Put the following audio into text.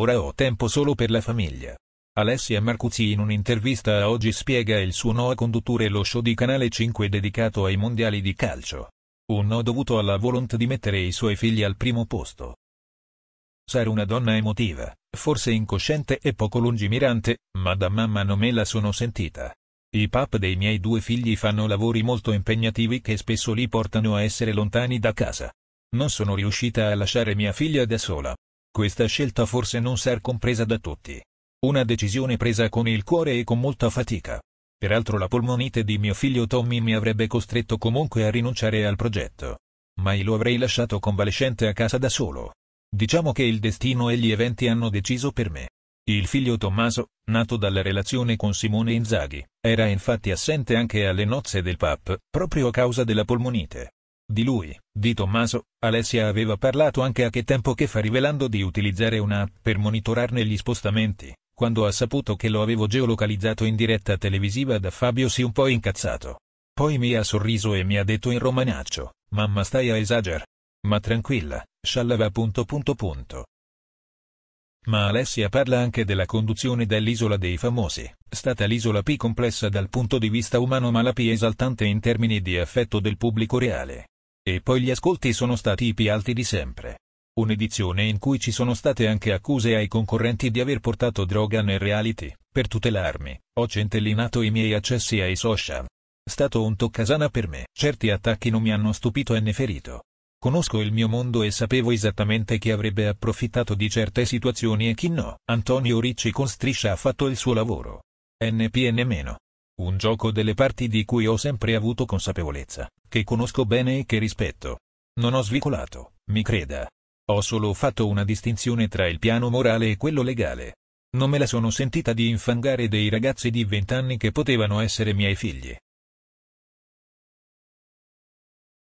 Ora ho tempo solo per la famiglia. Alessia Marcuzzi in un'intervista a Oggi spiega il suo no a condurre lo show di Canale 5 dedicato ai mondiali di calcio. Un no dovuto alla volontà di mettere i suoi figli al primo posto. Sarò una donna emotiva, forse incosciente e poco lungimirante, ma da mamma non me la sono sentita. I pap dei miei due figli fanno lavori molto impegnativi che spesso li portano a essere lontani da casa. Non sono riuscita a lasciare mia figlia da sola, questa scelta forse non sarà compresa da tutti. Una decisione presa con il cuore e con molta fatica. Peraltro la polmonite di mio figlio Tommy mi avrebbe costretto comunque a rinunciare al progetto. Mai lo avrei lasciato convalescente a casa da solo. Diciamo che il destino e gli eventi hanno deciso per me. Il figlio Tommaso, nato dalla relazione con Simone Inzaghi, era infatti assente anche alle nozze del Pap, proprio a causa della polmonite. Di lui, di Tommaso, Alessia aveva parlato anche a che tempo che fa rivelando di utilizzare un'app per monitorarne gli spostamenti, quando ha saputo che lo avevo geolocalizzato in diretta televisiva da Fabio si un po' incazzato. Poi mi ha sorriso e mi ha detto in romanaccio, mamma stai a esager. Ma tranquilla, sciallava punto punto punto. Ma Alessia parla anche della conduzione dell'isola dei famosi, stata l'isola più complessa dal punto di vista umano ma la più esaltante in termini di affetto del pubblico reale. E poi gli ascolti sono stati i più alti di sempre. Un'edizione in cui ci sono state anche accuse ai concorrenti di aver portato droga nel reality. Per tutelarmi, ho centellinato i miei accessi ai social. Stato un toccasana per me. Certi attacchi non mi hanno stupito e ne ferito. Conosco il mio mondo e sapevo esattamente chi avrebbe approfittato di certe situazioni e chi no. Antonio Ricci con Striscia ha fatto il suo lavoro. NPN meno. Un gioco delle parti di cui ho sempre avuto consapevolezza che conosco bene e che rispetto. Non ho svicolato, mi creda. Ho solo fatto una distinzione tra il piano morale e quello legale. Non me la sono sentita di infangare dei ragazzi di vent'anni che potevano essere miei figli.